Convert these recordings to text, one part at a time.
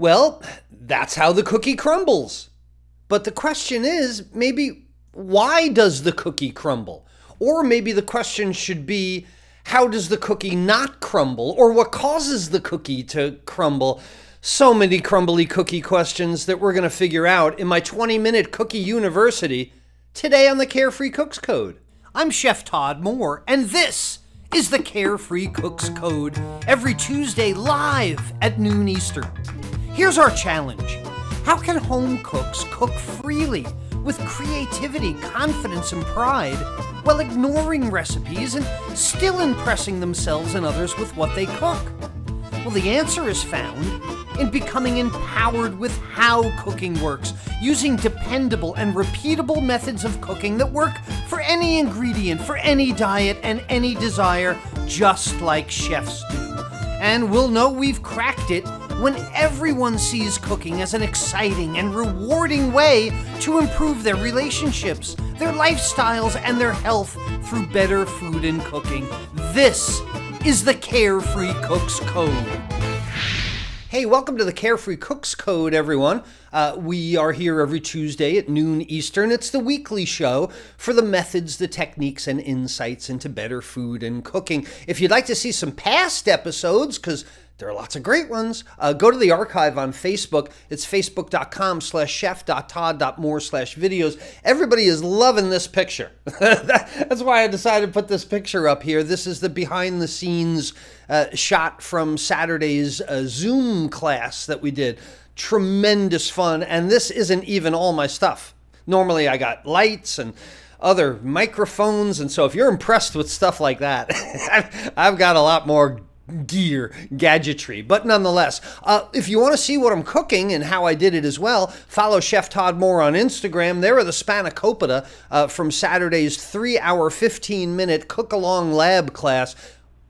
Well, that's how the cookie crumbles. But the question is maybe why does the cookie crumble? Or maybe the question should be how does the cookie not crumble? Or what causes the cookie to crumble? So many crumbly cookie questions that we're going to figure out in my 20 minute cookie university today on the Carefree Cooks Code. I'm Chef Todd Moore, and this is the Carefree Cooks Code every Tuesday live at noon Eastern. Here's our challenge How can home cooks cook freely, with creativity, confidence, and pride, while ignoring recipes and still impressing themselves and others with what they cook? Well, the answer is found in becoming empowered with how cooking works, using dependable and repeatable methods of cooking that work for any ingredient, for any diet, and any desire, just like chefs do. And we'll know we've cracked it when everyone sees cooking as an exciting and rewarding way to improve their relationships, their lifestyles, and their health through better food and cooking. This is the Carefree Cook's Code. Hey, welcome to the Carefree Cooks Code, everyone. Uh, we are here every Tuesday at noon Eastern. It's the weekly show for the methods, the techniques, and insights into better food and cooking. If you'd like to see some past episodes, because there are lots of great ones. Uh, go to the archive on Facebook. It's facebook.com slash chef.todd.moore slash videos. Everybody is loving this picture. That's why I decided to put this picture up here. This is the behind the scenes uh, shot from Saturday's uh, Zoom class that we did. Tremendous fun. And this isn't even all my stuff. Normally I got lights and other microphones. And so if you're impressed with stuff like that, I've got a lot more gear, gadgetry. But nonetheless, uh, if you want to see what I'm cooking and how I did it as well, follow Chef Todd Moore on Instagram. There are the spanakopita uh, from Saturday's three-hour, 15-minute cook-along lab class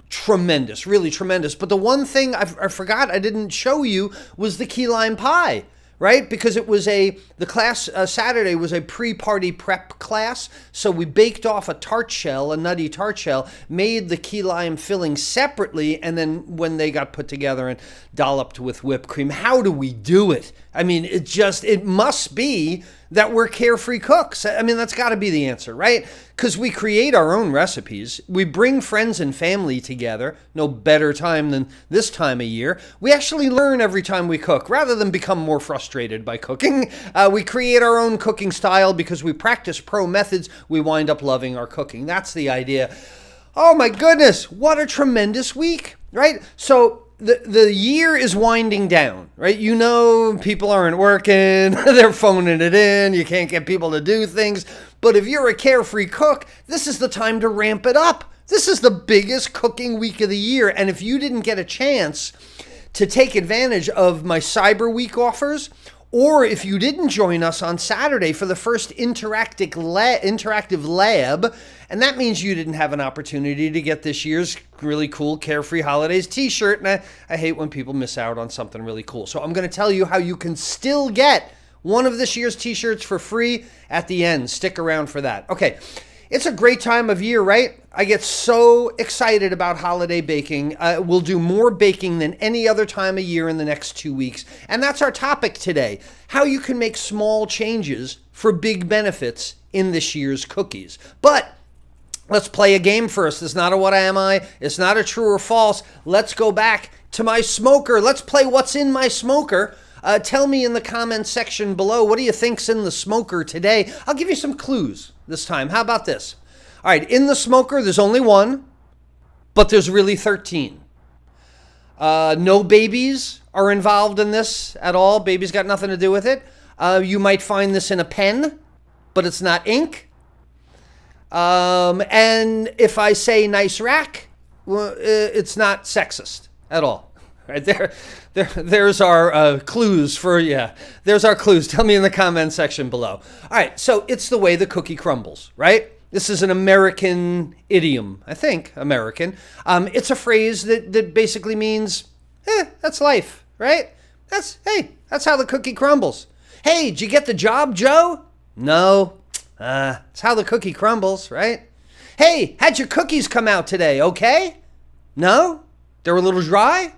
tremendous, really tremendous. But the one thing I, forgot I didn't show you was the key lime pie right? Because it was a, the class uh, Saturday was a pre party prep class. So we baked off a tart shell, a nutty tart shell, made the key lime filling separately, and then when they got put together and dolloped with whipped cream, how do we do it? I mean, it just, it must be that we're carefree cooks. I mean, that's got to be the answer, right? Because we create our own recipes. We bring friends and family together. No better time than this time of year. We actually learn every time we cook rather than become more frustrated by cooking. Uh, we create our own cooking style because we practice pro methods. We wind up loving our cooking. That's the idea. Oh my goodness, what a tremendous week, right? So, the the year is winding down, right? You know, people aren't working, they're phoning it in, you can't get people to do things. But if you're a carefree cook, this is the time to ramp it up. This is the biggest cooking week of the year. And if you didn't get a chance to take advantage of my Cyber Week offers or if you didn't join us on Saturday for the first interactive, la interactive lab, and that means you didn't have an opportunity to get this year's really cool Carefree Holidays t shirt. And I, I hate when people miss out on something really cool. So I'm going to tell you how you can still get one of this year's t shirts for free at the end. Stick around for that. Okay. It's a great time of year, right? I get so excited about holiday baking. Uh, we'll do more baking than any other time of year in the next two weeks. And that's our topic today how you can make small changes for big benefits in this year's cookies. But let's play a game first. It's not a what am I, it's not a true or false. Let's go back to my smoker. Let's play what's in my smoker. Uh, tell me in the comments section below what do you think's in the smoker today. I'll give you some clues this time. How about this? All right, in the smoker, there's only one, but there's really 13. Uh, no babies are involved in this at all. Babies got nothing to do with it. Uh, you might find this in a pen, but it's not ink. Um, and if I say nice rack, well, uh, it's not sexist at all. Right there, there there's our uh, clues for yeah. There's our clues. Tell me in the comment section below. All right, so it's the way the cookie crumbles, right? This is an American idiom, I think. American. Um, it's a phrase that that basically means, eh, that's life, right? That's hey, that's how the cookie crumbles. Hey, did you get the job, Joe? No. Uh, it's how the cookie crumbles, right? Hey, had your cookies come out today, okay? No? They were a little dry?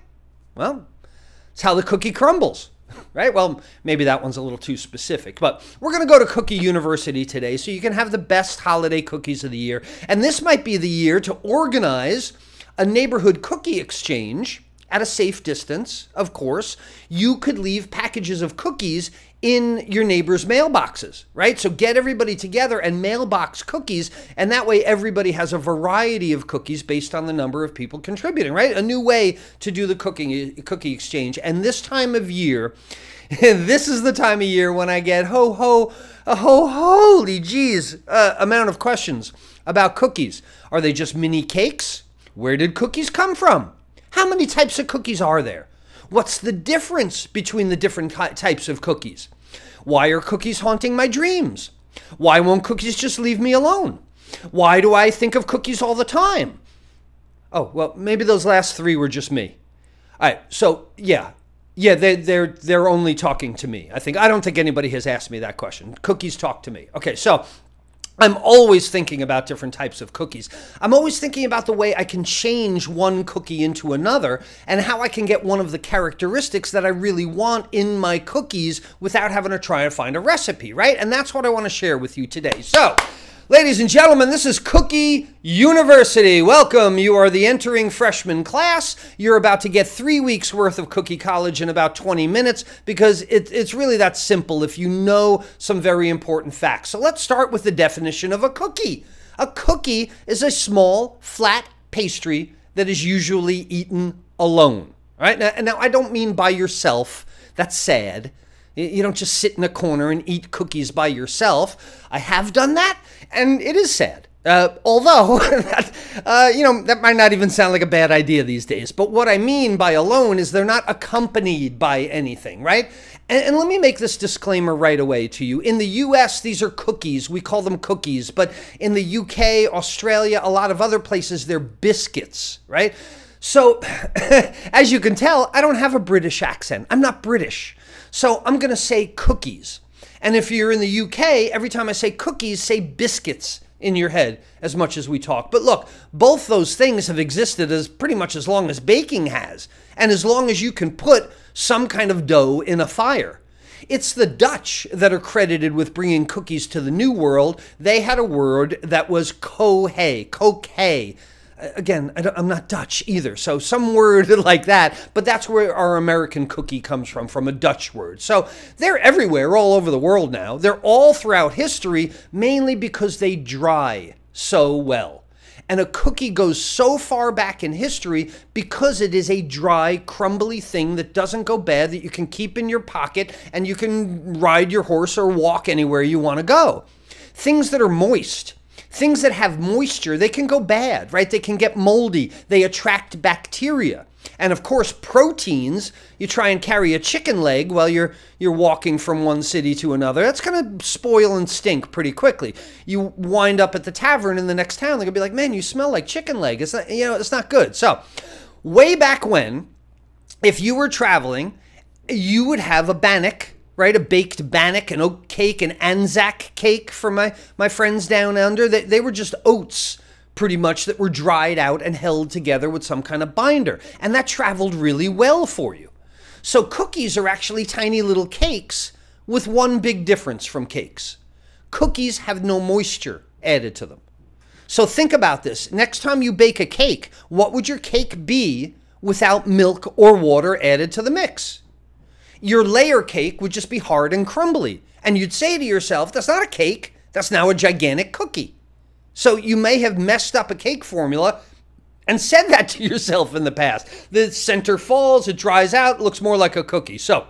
Well, it's how the cookie crumbles, right? Well, maybe that one's a little too specific, but we're going to go to Cookie University today so you can have the best holiday cookies of the year. And this might be the year to organize a neighborhood cookie exchange at a safe distance, of course. You could leave packages of cookies in your neighbor's mailboxes, right? So get everybody together and mailbox cookies. And that way, everybody has a variety of cookies based on the number of people contributing, right? A new way to do the cooking, cookie exchange. And this time of year, this is the time of year when I get ho ho a ho holy geez uh, amount of questions about cookies. Are they just mini cakes? Where did cookies come from? How many types of cookies are there? What's the difference between the different types of cookies? Why are cookies haunting my dreams? Why won't cookies just leave me alone? Why do I think of cookies all the time? Oh, well, maybe those last three were just me. All right, so yeah, yeah, they, they're they're only talking to me. I think I don't think anybody has asked me that question. Cookies talk to me. Okay, so I'm always thinking about different types of cookies. I'm always thinking about the way I can change one cookie into another and how I can get one of the characteristics that I really want in my cookies without having to try and find a recipe, right? And that's what I want to share with you today. So, Ladies and gentlemen, this is Cookie University. Welcome. You are the entering freshman class. You're about to get three weeks worth of Cookie College in about 20 minutes because it, it's really that simple if you know some very important facts. So let's start with the definition of a cookie. A cookie is a small, flat pastry that is usually eaten alone. All right. Now, now I don't mean by yourself. That's sad. You don't just sit in a corner and eat cookies by yourself. I have done that, and it is sad. Uh, although, that, uh, you know, that might not even sound like a bad idea these days. But what I mean by alone is they're not accompanied by anything, right? And, and let me make this disclaimer right away to you. In the US, these are cookies. We call them cookies. But in the UK, Australia, a lot of other places, they're biscuits, right? So, as you can tell, I don't have a British accent. I'm not British. So I'm going to say cookies. And if you're in the UK, every time I say cookies, say biscuits in your head as much as we talk. But look, both those things have existed as pretty much as long as baking has, and as long as you can put some kind of dough in a fire. It's the Dutch that are credited with bringing cookies to the New World. They had a word that was cohe, coque, again, I am not Dutch either, so some word like that, but that's where our American cookie comes from, from a Dutch word. So they're everywhere, all over the world now. They're all throughout history, mainly because they dry so well. And a cookie goes so far back in history because it is a dry, crumbly thing that doesn't go bad, that you can keep in your pocket and you can ride your horse or walk anywhere you want to go. Things that are moist Things that have moisture, they can go bad, right? They can get moldy. They attract bacteria. And of course, proteins, you try and carry a chicken leg while you're you're walking from one city to another. That's going to spoil and stink pretty quickly. You wind up at the tavern in the next town, they're going to be like, "Man, you smell like chicken leg." It's not, you know, it's not good. So, way back when, if you were traveling, you would have a bannock right? A baked bannock, an oat cake, an Anzac cake for my, my friends down under. They, they were just oats, pretty much, that were dried out and held together with some kind of binder. And that traveled really well for you. So cookies are actually tiny little cakes with one big difference from cakes. Cookies have no moisture added to them. So think about this. Next time you bake a cake, what would your cake be without milk or water added to the mix? your layer cake would just be hard and crumbly. And you'd say to yourself, that's not a cake, that's now a gigantic cookie. So you may have messed up a cake formula and said that to yourself in the past. The center falls, it dries out, looks more like a cookie. So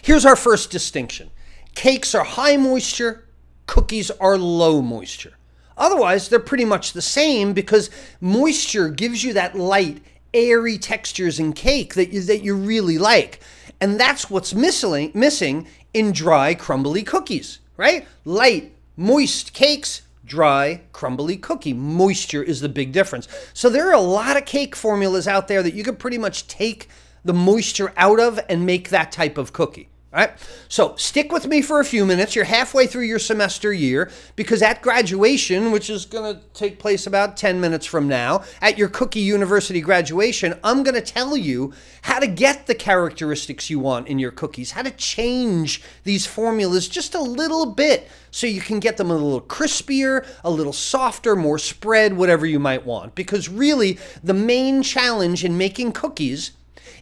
here's our first distinction cakes are high moisture, cookies are low moisture. Otherwise, they're pretty much the same because moisture gives you that light, airy textures in cake that you, that you really like. And that's what's missing, missing in dry, crumbly cookies, right? Light, moist cakes, dry, crumbly cookie. Moisture is the big difference. So there are a lot of cake formulas out there that you could pretty much take the moisture out of and make that type of cookie. All right. So stick with me for a few minutes. You're halfway through your semester year because at graduation, which is going to take place about 10 minutes from now, at your Cookie University graduation, I'm going to tell you how to get the characteristics you want in your cookies, how to change these formulas just a little bit so you can get them a little crispier, a little softer, more spread, whatever you might want. Because really, the main challenge in making cookies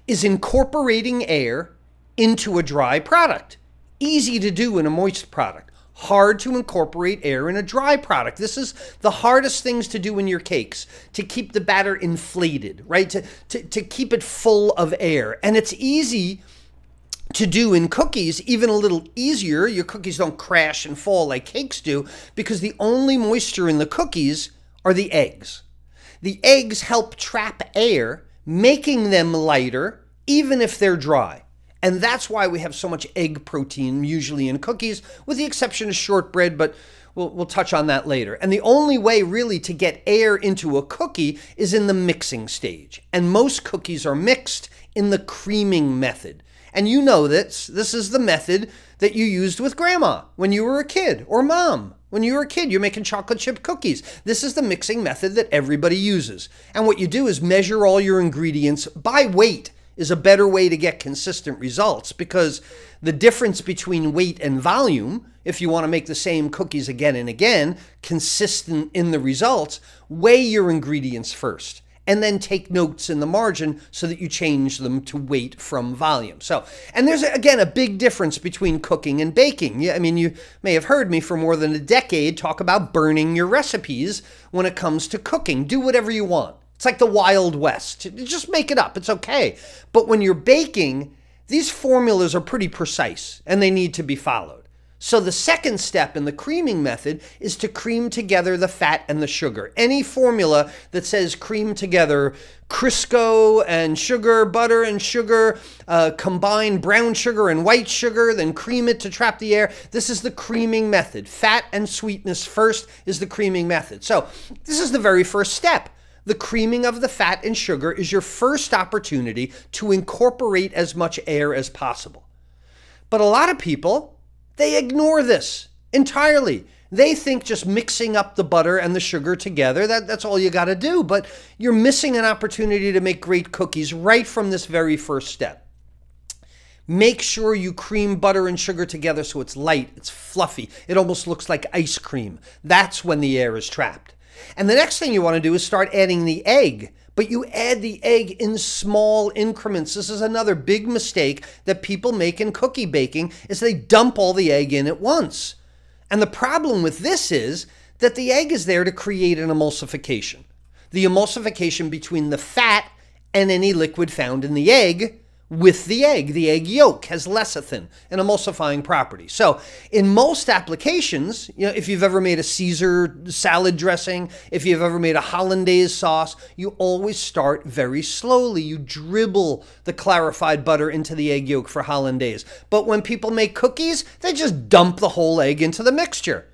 is incorporating air into a dry product. Easy to do in a moist product. Hard to incorporate air in a dry product. This is the hardest things to do in your cakes, to keep the batter inflated, right? To, to, to keep it full of air. And it's easy to do in cookies, even a little easier. Your cookies don't crash and fall like cakes do because the only moisture in the cookies are the eggs. The eggs help trap air, making them lighter, even if they're dry. And that's why we have so much egg protein, usually in cookies, with the exception of shortbread, but We'll, we'll, touch on that later. And the only way really to get air into a cookie is in the mixing stage. And most cookies are mixed in the creaming method. And you know this, this is the method that you used with grandma when you were a kid or mom. When you were a kid, you're making chocolate chip cookies. This is the mixing method that everybody uses. And what you do is measure all your ingredients by weight is a better way to get consistent results because the difference between weight and volume, if you want to make the same cookies again and again, consistent in the results, weigh your ingredients first and then take notes in the margin so that you change them to weight from volume. So, and there's again a big difference between cooking and baking. I mean, you may have heard me for more than a decade talk about burning your recipes when it comes to cooking. Do whatever you want. It's like the Wild West. Just make it up. It's okay. But when you're baking, these formulas are pretty precise and they need to be followed. So the second step in the creaming method is to cream together the fat and the sugar. Any formula that says cream together Crisco and sugar, butter and sugar, uh, combine brown sugar and white sugar, then cream it to trap the air. This is the creaming method. Fat and sweetness first is the creaming method. So this is the very first step. The creaming of the fat and sugar is your first opportunity to incorporate as much air as possible. But a lot of people, they ignore this entirely. They think just mixing up the butter and the sugar together, that, that's all you got to do. But you're missing an opportunity to make great cookies right from this very first step. Make sure you cream butter and sugar together so it's light, it's fluffy, it almost looks like ice cream. That's when the air is trapped. And the next thing you want to do is start adding the egg, but you add the egg in small increments. This is another big mistake that people make in cookie baking is they dump all the egg in at once. And the problem with this is that the egg is there to create an emulsification. The emulsification between the fat and any liquid found in the egg, with the egg. The egg yolk has lecithin, an emulsifying property. So in most applications, you know, if you've ever made a Caesar salad dressing, if you've ever made a hollandaise sauce, you always start very slowly. You dribble the clarified butter into the egg yolk for hollandaise. But when people make cookies, they just dump the whole egg into the mixture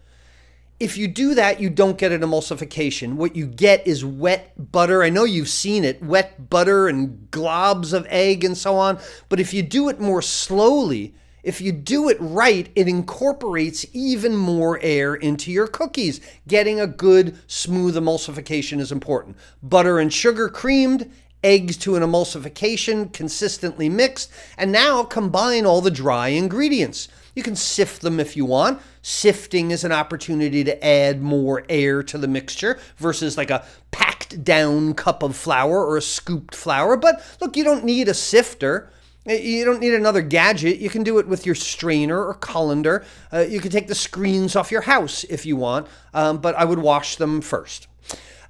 if you do that, you don't get an emulsification. What you get is wet butter. I know you've seen it, wet butter and globs of egg and so on. But if you do it more slowly, if you do it right, it incorporates even more air into your cookies. Getting a good, smooth emulsification is important. Butter and sugar creamed, eggs to an emulsification, consistently mixed, and now combine all the dry ingredients. You can sift them if you want. Sifting is an opportunity to add more air to the mixture versus like a packed down cup of flour or a scooped flour. But look, you don't need a sifter. You don't need another gadget. You can do it with your strainer or colander. Uh, you can take the screens off your house if you want, um, but I would wash them first.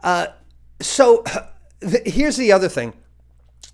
Uh, so here's the other thing.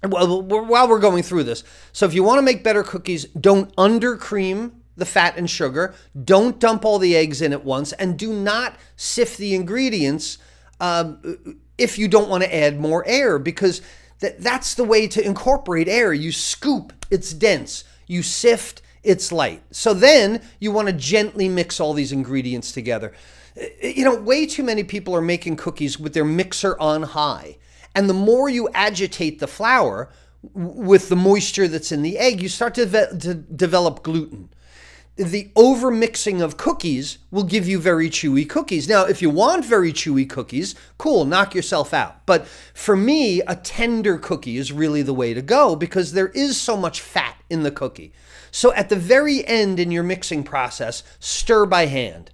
Well, while we're going through this, so if you want to make better cookies, don't under cream the fat and sugar. Don't dump all the eggs in at once and do not sift the ingredients um, if you don't want to add more air because that's the way to incorporate air. You scoop, it's dense. You sift, it's light. So then you want to gently mix all these ingredients together. Eh, you know, way too many people are making cookies with their mixer on high. And the more you agitate the flour with the moisture that's in the egg, you start to, to develop gluten the overmixing of cookies will give you very chewy cookies. Now, if you want very chewy cookies, cool, knock yourself out. But for me, a tender cookie is really the way to go because there is so much fat in the cookie. So at the very end in your mixing process, stir by hand.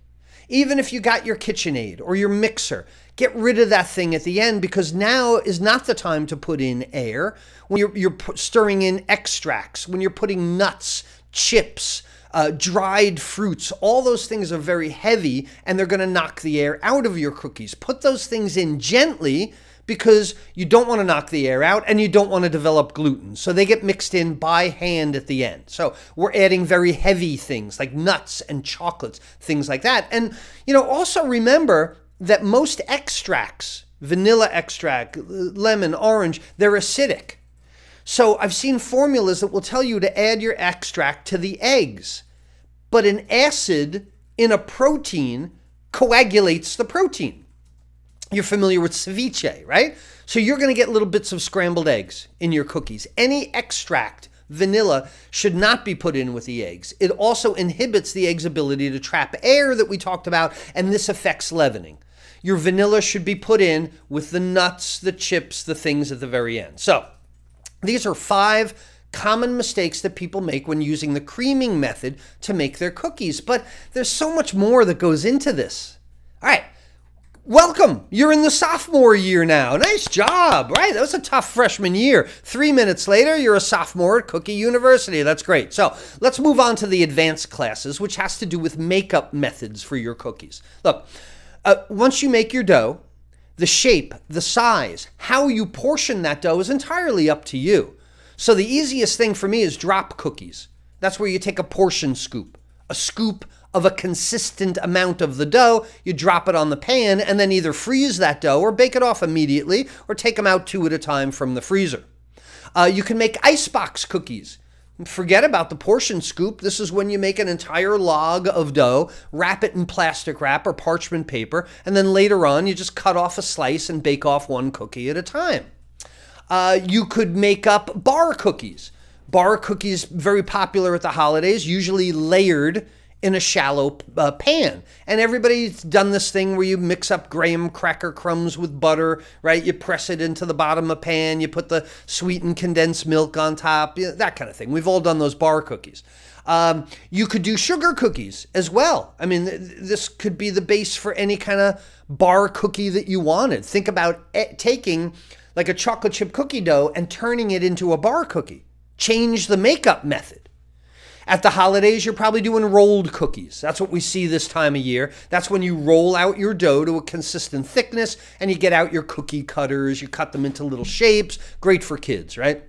Even if you got your KitchenAid or your mixer, get rid of that thing at the end because now is not the time to put in air. When you're, you're stirring in extracts, when you're putting nuts, chips, uh, dried fruits, all those things are very heavy and they're going to knock the air out of your cookies. Put those things in gently because you don't want to knock the air out and you don't want to develop gluten. So they get mixed in by hand at the end. So we're adding very heavy things like nuts and chocolates, things like that. And, you know, also remember that most extracts, vanilla extract, lemon, orange, they're acidic. So I've seen formulas that will tell you to add your extract to the eggs, but an acid in a protein coagulates the protein. You're familiar with ceviche, right? So you're going to get little bits of scrambled eggs in your cookies. Any extract, vanilla, should not be put in with the eggs. It also inhibits the egg's ability to trap air that we talked about, and this affects leavening your vanilla should be put in with the nuts, the chips, the things at the very end. So these are five common mistakes that people make when using the creaming method to make their cookies, but there's so much more that goes into this. All right, welcome. You're in the sophomore year now. Nice job, right? That was a tough freshman year. Three minutes later, you're a sophomore at Cookie University. That's great. So let's move on to the advanced classes, which has to do with makeup methods for your cookies. Look, uh, once you make your dough, the shape, the size, how you portion that dough is entirely up to you. So the easiest thing for me is drop cookies. That's where you take a portion scoop, a scoop of a consistent amount of the dough, you drop it on the pan and then either freeze that dough or bake it off immediately or take them out two at a time from the freezer. Uh, you can make icebox cookies. Forget about the portion scoop. This is when you make an entire log of dough, wrap it in plastic wrap or parchment paper, and then later on you just cut off a slice and bake off one cookie at a time. Uh, you could make up bar cookies. Bar cookies, very popular at the holidays, usually layered in a shallow uh, pan. And everybody's done this thing where you mix up graham cracker crumbs with butter, right? You press it into the bottom of a pan, you put the sweetened condensed milk on top, you know, that kind of thing. We've all done those bar cookies. Um, you could do sugar cookies as well. I mean, th this could be the base for any kind of bar cookie that you wanted. Think about eh, taking like a chocolate chip cookie dough and turning it into a bar cookie. Change the makeup method at the holidays, you're probably doing rolled cookies. That's what we see this time of year. That's when you roll out your dough to a consistent thickness and you get out your cookie cutters, you cut them into little shapes. Great for kids, right?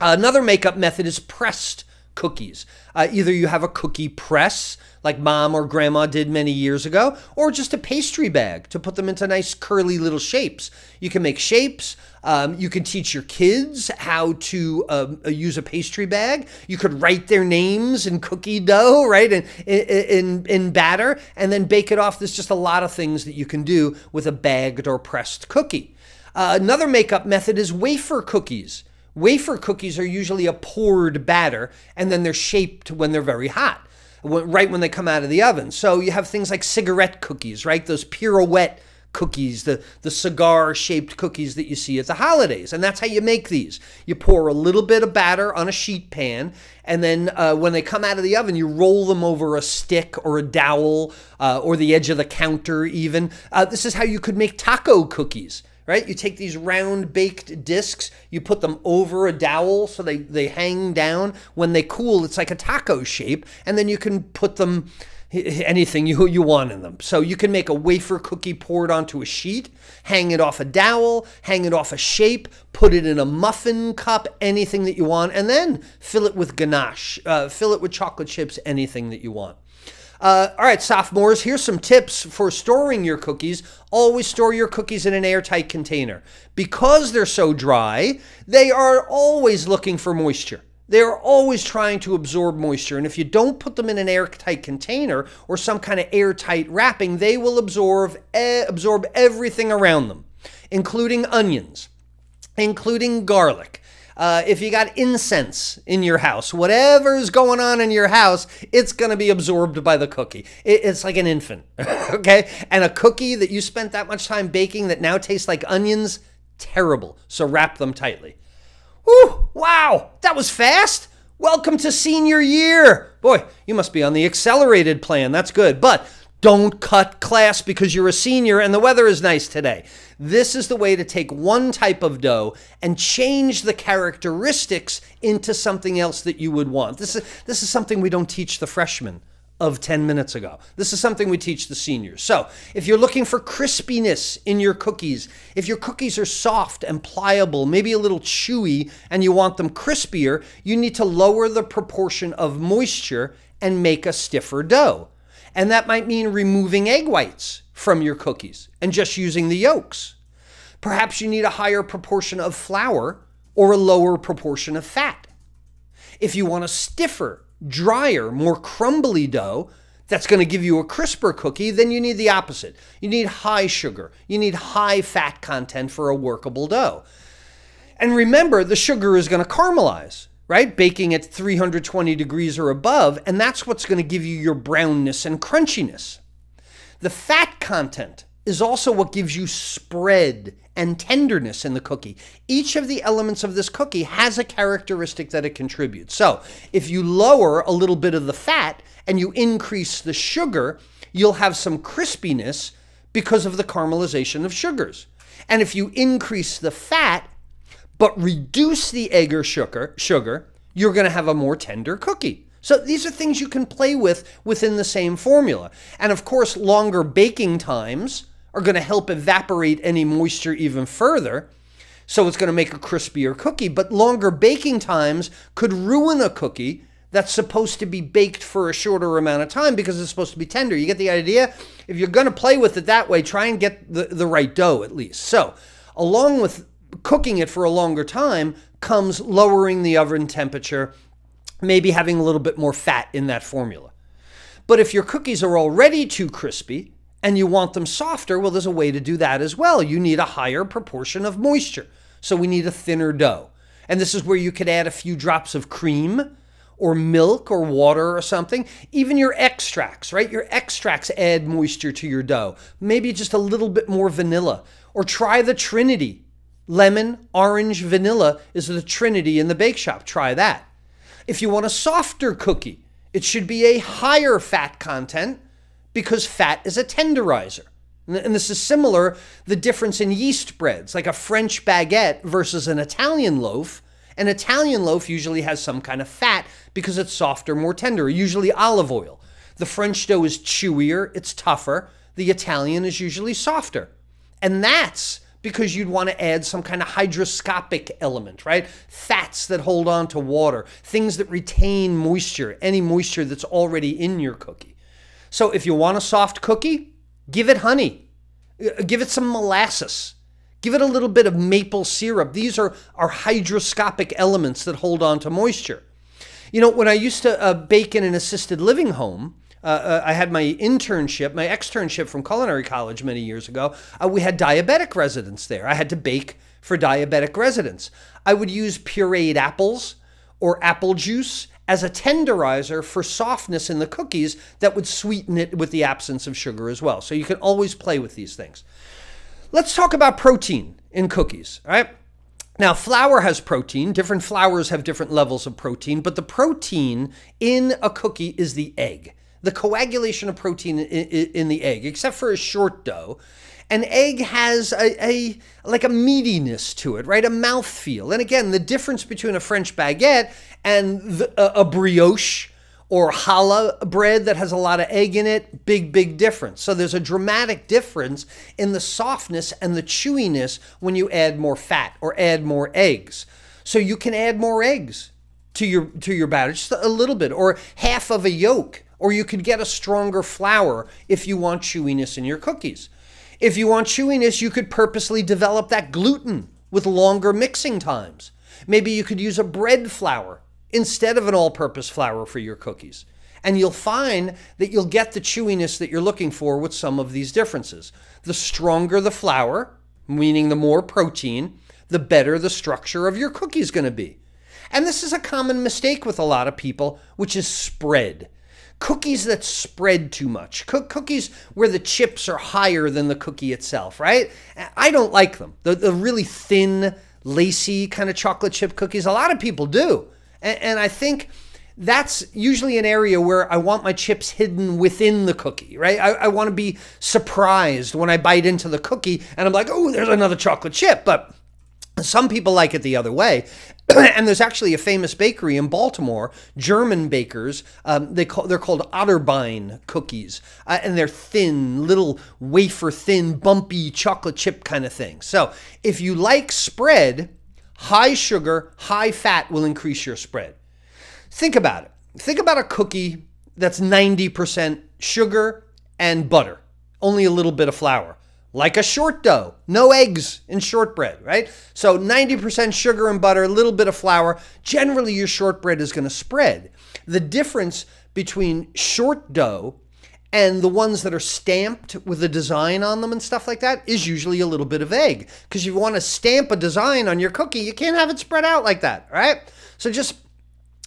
Another makeup method is pressed cookies. Uh, either you have a cookie press, like mom or grandma did many years ago, or just a pastry bag to put them into nice curly little shapes. You can make shapes. Um, you can teach your kids how to um, uh, use a pastry bag. You could write their names in cookie dough, right, and in, in, in batter, and then bake it off. There's just a lot of things that you can do with a bagged or pressed cookie. Uh, another makeup method is wafer cookies. Wafer cookies are usually a poured batter, and then they're shaped when they're very hot, right when they come out of the oven. So you have things like cigarette cookies, right? Those pirouette cookies, the, the cigar shaped cookies that you see at the holidays. And that's how you make these. You pour a little bit of batter on a sheet pan, and then uh, when they come out of the oven, you roll them over a stick or a dowel uh, or the edge of the counter, even. Uh, this is how you could make taco cookies right? You take these round baked discs, you put them over a dowel so they, they hang down. When they cool, it's like a taco shape, and then you can put them anything you, you want in them. So you can make a wafer cookie poured onto a sheet, hang it off a dowel, hang it off a shape, put it in a muffin cup, anything that you want, and then fill it with ganache, uh, fill it with chocolate chips, anything that you want. Uh, all right, sophomores, here's some tips for storing your cookies. Always store your cookies in an airtight container. Because they're so dry, they are always looking for moisture. They're always trying to absorb moisture. And if you don't put them in an airtight container or some kind of airtight wrapping, they will absorb, eh, absorb everything around them, including onions, including garlic, uh, if you got incense in your house, whatever's going on in your house, it's going to be absorbed by the cookie. It, it's like an infant, okay? And a cookie that you spent that much time baking that now tastes like onions, terrible. So wrap them tightly. Whew, wow, that was fast. Welcome to senior year. Boy, you must be on the accelerated plan. That's good. But don't cut class because you're a senior and the weather is nice today. This is the way to take one type of dough and change the characteristics into something else that you would want. This is, this is something we don't teach the freshmen of 10 minutes ago. This is something we teach the seniors. So, if you're looking for crispiness in your cookies, if your cookies are soft and pliable, maybe a little chewy, and you want them crispier, you need to lower the proportion of moisture and make a stiffer dough. And that might mean removing egg whites from your cookies and just using the yolks. Perhaps you need a higher proportion of flour or a lower proportion of fat. If you want a stiffer, drier, more crumbly dough that's going to give you a crisper cookie, then you need the opposite. You need high sugar. You need high fat content for a workable dough. And remember, the sugar is going to caramelize right? Baking at 320 degrees or above, and that's what's going to give you your brownness and crunchiness. The fat content is also what gives you spread and tenderness in the cookie. Each of the elements of this cookie has a characteristic that it contributes. So if you lower a little bit of the fat and you increase the sugar, you'll have some crispiness because of the caramelization of sugars. And if you increase the fat, but reduce the egg or sugar, sugar you're going to have a more tender cookie. So these are things you can play with within the same formula. And of course, longer baking times are going to help evaporate any moisture even further. So it's going to make a crispier cookie, but longer baking times could ruin a cookie that's supposed to be baked for a shorter amount of time because it's supposed to be tender. You get the idea? If you're going to play with it that way, try and get the, the right dough at least. So along with cooking it for a longer time comes lowering the oven temperature, maybe having a little bit more fat in that formula. But if your cookies are already too crispy and you want them softer, well, there's a way to do that as well. You need a higher proportion of moisture. So we need a thinner dough. And this is where you could add a few drops of cream or milk or water or something. Even your extracts, right? Your extracts add moisture to your dough. Maybe just a little bit more vanilla. Or try the Trinity lemon, orange, vanilla is the trinity in the bake shop. Try that. If you want a softer cookie, it should be a higher fat content because fat is a tenderizer. And this is similar, the difference in yeast breads, like a French baguette versus an Italian loaf. An Italian loaf usually has some kind of fat because it's softer, more tender, usually olive oil. The French dough is chewier, it's tougher. The Italian is usually softer. And that's because you'd want to add some kind of hydroscopic element, right? Fats that hold on to water, things that retain moisture, any moisture that's already in your cookie. So if you want a soft cookie, give it honey, uh, uh, give it some molasses, give it a little bit of maple syrup. These are, are hydroscopic elements that hold on to moisture. You know, when I used to uh, bake in an assisted living home, uh, uh, I had my internship, my externship from culinary college many years ago. Uh, we had diabetic residents there. I had to bake for diabetic residents. I would use pureed apples or apple juice as a tenderizer for softness in the cookies that would sweeten it with the absence of sugar as well. So you can always play with these things. Let's talk about protein in cookies, all right? Now, flour has protein. Different flours have different levels of protein, but the protein in a cookie is the egg the coagulation of protein in, in the egg, except for a short dough an egg has a, a, like a meatiness to it, right? A mouthfeel. And again, the difference between a French baguette and the, a, a, brioche or challah bread that has a lot of egg in it, big, big difference. So there's a dramatic difference in the softness and the chewiness when you add more fat or add more eggs. So you can add more eggs to your to your batter, just a little bit, or half of a yolk or you could get a stronger flour if you want chewiness in your cookies. If you want chewiness, you could purposely develop that gluten with longer mixing times. Maybe you could use a bread flour instead of an all purpose flour for your cookies. And you'll find that you'll get the chewiness that you're looking for with some of these differences. The stronger the flour, meaning the more protein, the better the structure of your cookie is going to be. And this is a common mistake with a lot of people, which is spread cookies that spread too much, cookies where the chips are higher than the cookie itself, right? I don't like them. The, the really thin, lacy kind of chocolate chip cookies, a lot of people do. and, and I think that's usually an area where I want my chips hidden within the cookie, right? I, I want to be surprised when I bite into the cookie and I'm like, oh, there's another chocolate chip. But some people like it the other way. and there's actually a famous bakery in Baltimore, German bakers. Um, they call they're called Otterbein cookies, uh, and they're thin, little wafer thin, bumpy chocolate chip kind of thing. So if you like spread, high sugar, high fat will increase your spread. Think about it. Think about a cookie that's 90% sugar and butter, only a little bit of flour like a short dough. No eggs in shortbread, right? So 90% sugar and butter, a little bit of flour. Generally, your shortbread is going to spread. The difference between short dough and the ones that are stamped with a design on them and stuff like that is usually a little bit of egg because you want to stamp a design on your cookie. You can't have it spread out like that, right? So just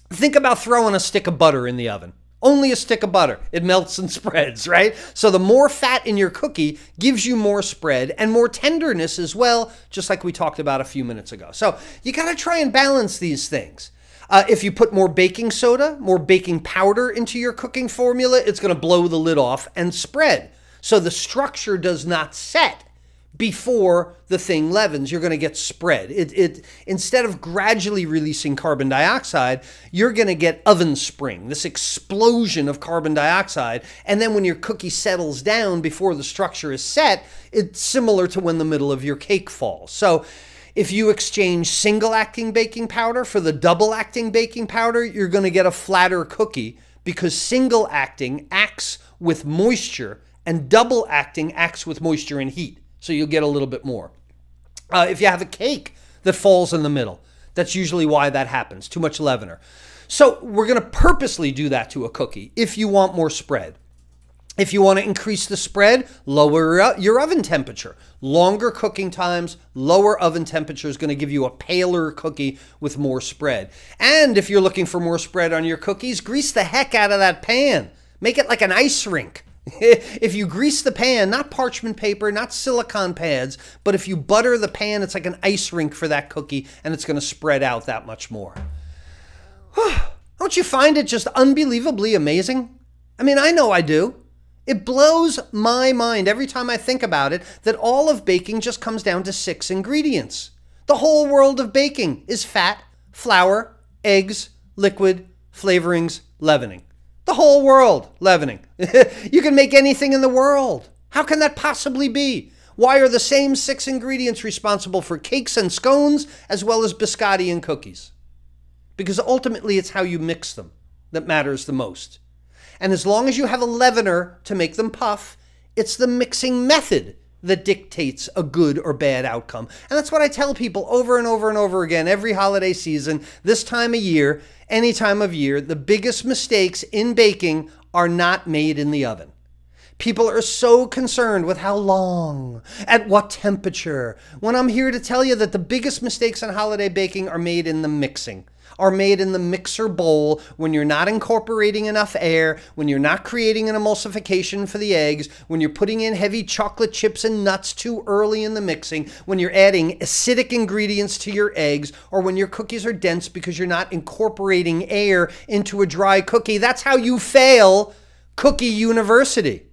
think about throwing a stick of butter in the oven. Only a stick of butter. It melts and spreads, right? So the more fat in your cookie gives you more spread and more tenderness as well, just like we talked about a few minutes ago. So you got to try and balance these things. Uh, if you put more baking soda, more baking powder into your cooking formula, it's going to blow the lid off and spread. So the structure does not set before the thing leavens, you're going to get spread. It, it, instead of gradually releasing carbon dioxide, you're going to get oven spring, this explosion of carbon dioxide. And then when your cookie settles down before the structure is set, it's similar to when the middle of your cake falls. So if you exchange single acting baking powder for the double acting baking powder, you're going to get a flatter cookie because single acting acts with moisture and double acting acts with moisture and heat so you'll get a little bit more. Uh, if you have a cake that falls in the middle, that's usually why that happens, too much leavener. So we're going to purposely do that to a cookie if you want more spread. If you want to increase the spread, lower your oven temperature. Longer cooking times, lower oven temperature is going to give you a paler cookie with more spread. And if you're looking for more spread on your cookies, grease the heck out of that pan. Make it like an ice rink. if you grease the pan, not parchment paper, not silicon pads, but if you butter the pan, it's like an ice rink for that cookie and it's going to spread out that much more. Don't you find it just unbelievably amazing? I mean, I know I do. It blows my mind every time I think about it that all of baking just comes down to six ingredients. The whole world of baking is fat, flour, eggs, liquid, flavorings, leavening. The whole world leavening. you can make anything in the world. How can that possibly be? Why are the same six ingredients responsible for cakes and scones as well as biscotti and cookies? Because ultimately it's how you mix them that matters the most. And as long as you have a leavener to make them puff, it's the mixing method that dictates a good or bad outcome. And that's what I tell people over and over and over again every holiday season, this time of year, any time of year. The biggest mistakes in baking are not made in the oven. People are so concerned with how long, at what temperature, when I'm here to tell you that the biggest mistakes in holiday baking are made in the mixing are made in the mixer bowl when you're not incorporating enough air, when you're not creating an emulsification for the eggs, when you're putting in heavy chocolate chips and nuts too early in the mixing, when you're adding acidic ingredients to your eggs, or when your cookies are dense because you're not incorporating air into a dry cookie. That's how you fail Cookie University.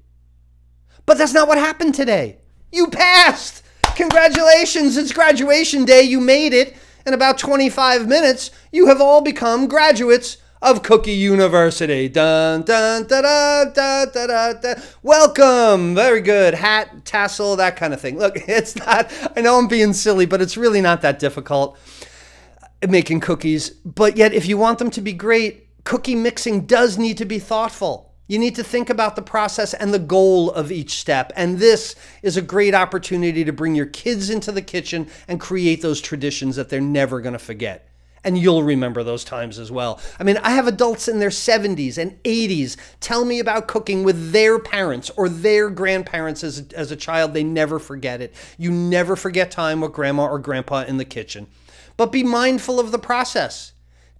But that's not what happened today. You passed. Congratulations. It's graduation day. You made it. In about 25 minutes, you have all become graduates of Cookie University. Dun, dun, da, da, da, da, da, da. Welcome. Very good. Hat, tassel, that kind of thing. Look, it's not, I know I'm being silly, but it's really not that difficult making cookies. But yet, if you want them to be great, cookie mixing does need to be thoughtful. You need to think about the process and the goal of each step. And this is a great opportunity to bring your kids into the kitchen and create those traditions that they're never going to forget and you'll remember those times as well. I mean, I have adults in their 70s and 80s tell me about cooking with their parents or their grandparents as, as a child. They never forget it. You never forget time with grandma or grandpa in the kitchen. But be mindful of the process.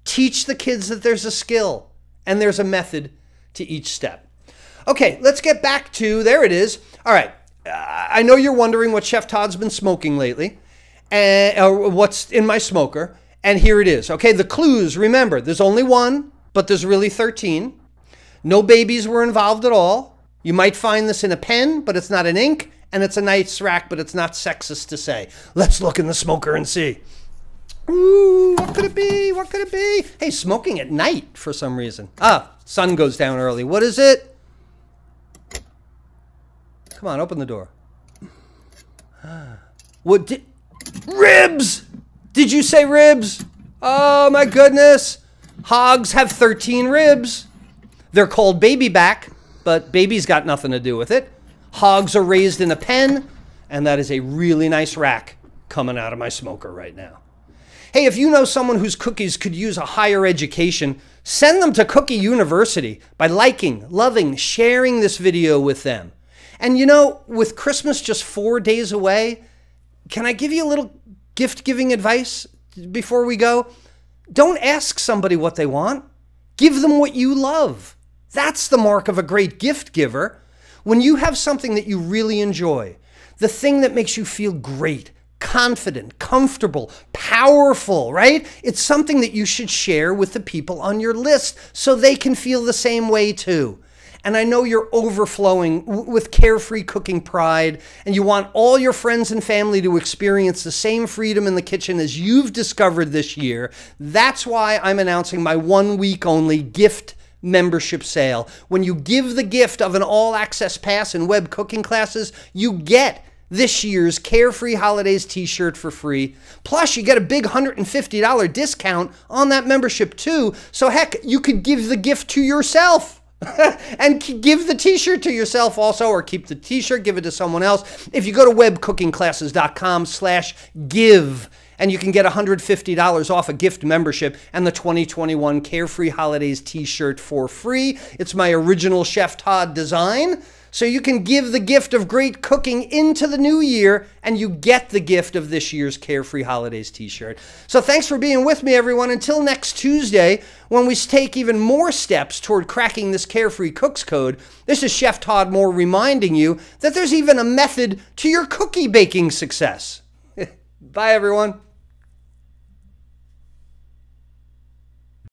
Teach the kids that there's a skill and there's a method to each step. Okay, let's get back to there it is. All right, I know you're wondering what Chef Todd's been smoking lately, and or what's in my smoker, and here it is. Okay, the clues. Remember, there's only one, but there's really 13. No babies were involved at all. You might find this in a pen, but it's not an ink, and it's a nice rack, but it's not sexist to say. Let's look in the smoker and see. Ooh, what could it be? What could it be? Hey, smoking at night for some reason. Ah, sun goes down early. What is it? Come on, open the door. What did... Ribs! Did you say ribs? Oh my goodness. Hogs have 13 ribs. They're called baby back, but baby's got nothing to do with it. Hogs are raised in a pen, and that is a really nice rack coming out of my smoker right now. Hey, if you know someone whose cookies could use a higher education, Send them to Cookie University by liking, loving, sharing this video with them. And you know, with Christmas just four days away, can I give you a little gift giving advice before we go? Don't ask somebody what they want, give them what you love. That's the mark of a great gift giver. When you have something that you really enjoy, the thing that makes you feel great, confident, comfortable, powerful, right? It's something that you should share with the people on your list so they can feel the same way too. And I know you're overflowing with carefree cooking pride, and you want all your friends and family to experience the same freedom in the kitchen as you've discovered this year. That's why I'm announcing my one week only gift membership sale. When you give the gift of an all access pass and web cooking classes, you get this year's Carefree Holidays t shirt for free. Plus, you get a big $150 discount on that membership, too. So, heck, you could give the gift to yourself. and give the t-shirt to yourself also or keep the t-shirt give it to someone else if you go to webcookingclasses.com slash give and you can get $150 off a gift membership and the 2021 carefree holidays t-shirt for free it's my original chef todd design so you can give the gift of great cooking into the new year and you get the gift of this year's Carefree Holidays t shirt. So thanks for being with me, everyone. Until next Tuesday, when we take even more steps toward cracking this Carefree Cooks Code, this is Chef Todd Moore reminding you that there's even a method to your cookie baking success. Bye, everyone.